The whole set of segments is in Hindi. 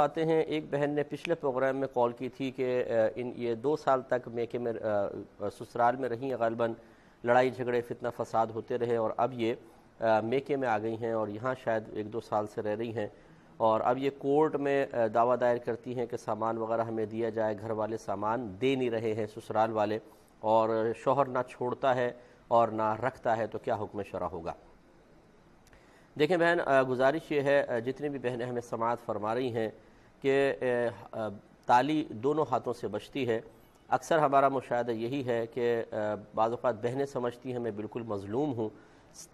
आते हैं एक बहन ने पिछले प्रोग्राम में कॉल की थी कि इन ये दो साल तक मेके में ससुराल में रही गलबन लड़ाई झगड़े फितना फसाद होते रहे और अब ये मेके में आ गई हैं और यहाँ शायद एक दो साल से रह रही हैं और अब ये कोर्ट में दावा दायर करती हैं कि सामान वगैरह हमें दिया जाए घर वाले सामान दे नहीं रहे हैं ससुराल वाले और शोहर ना छोड़ता है और ना रखता है तो क्या हुक्म शरा होगा देखें बहन गुजारिश ये है जितनी भी बहनें हमें समात फरमा रही हैं कि ताली दोनों हाथों से बचती है अक्सर हमारा मुशाह यही है कि बाज़ात बहनें समझती हैं मैं बिल्कुल मज़लूम हूँ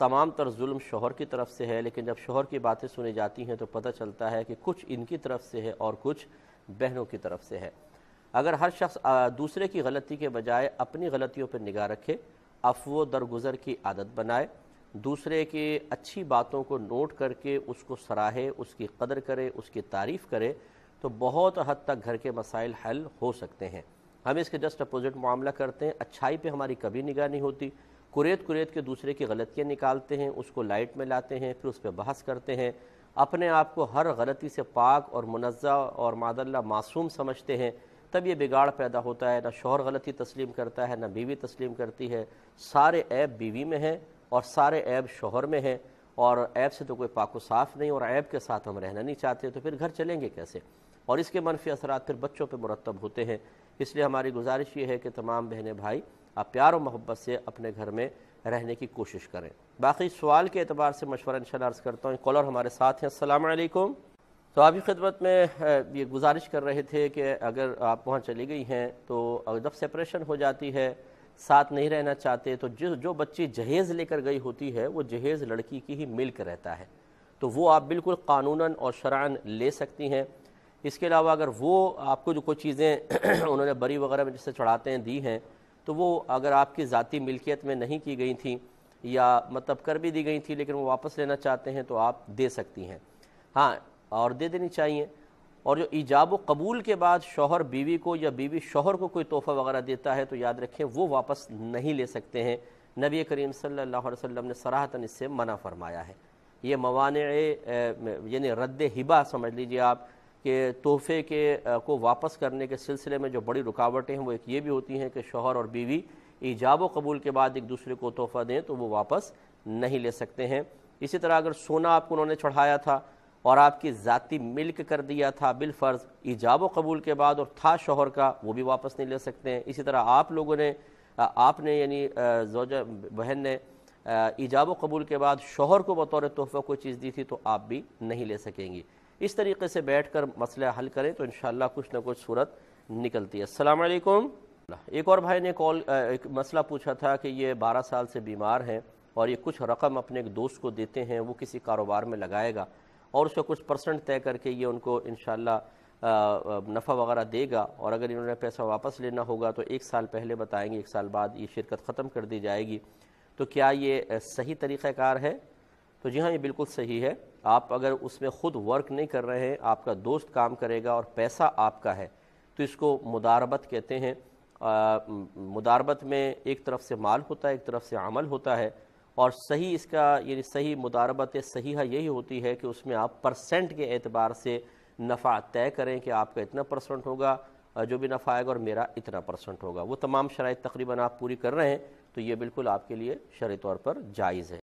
तमाम तर म शोहर की तरफ से है लेकिन जब शोहर की बातें सुनी जाती हैं तो पता चलता है कि कुछ इनकी तरफ से है और कुछ बहनों की तरफ से है अगर हर शख्स दूसरे की गलती के बजाय अपनी गलतियों पर निगाह रखे अफवो दरगुजर की आदत बनाए दूसरे के अच्छी बातों को नोट करके उसको सराहे उसकी कदर करे उसकी तारीफ़ करे तो बहुत हद तक घर के मसाइल हल हो सकते हैं हम इसके जस्ट अपोजिट मामला करते हैं अच्छाई पे हमारी कभी निगाह नहीं होती कुरेत कुरेत के दूसरे की गलतियाँ निकालते हैं उसको लाइट में लाते हैं फिर उस पर बहस करते हैं अपने आप को हर गलती से पाक और मुनज़ा और मादल्ला मासूम समझते हैं तब ये बिगाड़ पैदा होता है ना शोहर गलती तस्लीम करता है ना बीवी तस्लीम करती है सारे ऐप बीवी में हैं और सारे ऐब शोहर में हैं और ऐब से तो कोई पाको साफ नहीं और ऐब के साथ हम रहना नहीं चाहते तो फिर घर चलेंगे कैसे और इसके मनफी असरा फिर बच्चों पर मुरतब होते हैं इसलिए हमारी गुजारिश ये है कि तमाम बहनें भाई आप प्यार और मोहब्बत से अपने घर में रहने की कोशिश करें बाकी सवाल के अतबार से मशवरा इनशा अर्ज़ करता हूँ कॉलर हमारे साथ हैं असलकुम तो आपकी खिदमत में ये गुजारिश कर रहे थे कि अगर आप वहाँ चली गई हैं तो जब सेपरेशन हो जाती है साथ नहीं रहना चाहते तो जो जो बच्ची जहेज़ लेकर गई होती है वो जहेज़ लड़की की ही मिल रहता है तो वो आप बिल्कुल कानूनन और शरान ले सकती हैं इसके अलावा अगर वो आपको जो कोई चीज़ें उन्होंने बरी वगैरह में जैसे चढ़ाते हैं दी हैं तो वो अगर आपकी ज़ाती मिल्कियत में नहीं की गई थी या मतलब कर भी दी गई थी लेकिन वो वापस लेना चाहते हैं तो आप दे सकती हैं हाँ और दे देनी चाहिए और जो ईजाब कबूल के बाद शोहर बीवी को या बीवी शोहर को कोई तोहफ़ा वगैरह देता है तो याद रखें वो वापस नहीं ले सकते हैं नबी करीम सल्लल्लाहु अलैहि वसल्लम ने सराहतन इससे मना फरमाया है ये मवान यानी रद्द हिबा समझ लीजिए आप कि तोहफ़े के को वापस करने के सिलसिले में जो बड़ी रुकावटें हैं वो एक ये भी होती हैं कि शोहर और बीवी ईजाब कबूल के बाद एक दूसरे को तोहफ़ा दें तो वो वापस नहीं ले सकते हैं इसी तरह अगर सोना आपको उन्होंने चढ़ाया था और आपकी ज़ाती मिल्क कर दिया था बिलफर्ज ईजाब कबूल के बाद और था शोहर का वो भी वापस नहीं ले सकते हैं इसी तरह आप लोगों ने आपने यानी जोजा बहन ने ईजाब कबूल के बाद शोहर को बतौर तोहफ़ा कोई चीज़ दी थी तो आप भी नहीं ले सकेंगी इस तरीके से बैठ कर मसला हल करें तो इन कुछ ना कुछ सूरत निकलती है असलम एक और भाई ने कॉल एक मसला पूछा था कि ये बारह साल से बीमार हैं और ये कुछ रकम अपने एक दोस्त को देते हैं वो किसी कारोबार में लगाएगा और उसका कुछ परसेंट तय करके ये उनको इन नफ़ा वगैरह देगा और अगर इन्होंने पैसा वापस लेना होगा तो एक साल पहले बताएंगे एक साल बाद ये शिरकत ख़त्म कर दी जाएगी तो क्या ये सही तरीक़ाकार है तो जी हाँ ये बिल्कुल सही है आप अगर उसमें ख़ुद वर्क नहीं कर रहे हैं आपका दोस्त काम करेगा और पैसा आपका है तो इसको मुदारबत कहते हैं मुदारबत में एक तरफ से माल होता है एक तरफ से अमल होता है और सही इसका यानी सही मुदारबत सही यही होती है कि उसमें आप परसेंट के एतबार से नफ़ा तय करें कि आपका इतना परसेंट होगा जो भी नफ़ा आएगा और मेरा इतना परसेंट होगा वो तमाम शराइ तकरीबन आप पूरी कर रहे हैं तो ये बिल्कुल आपके लिए शरी तौर पर जायज़ है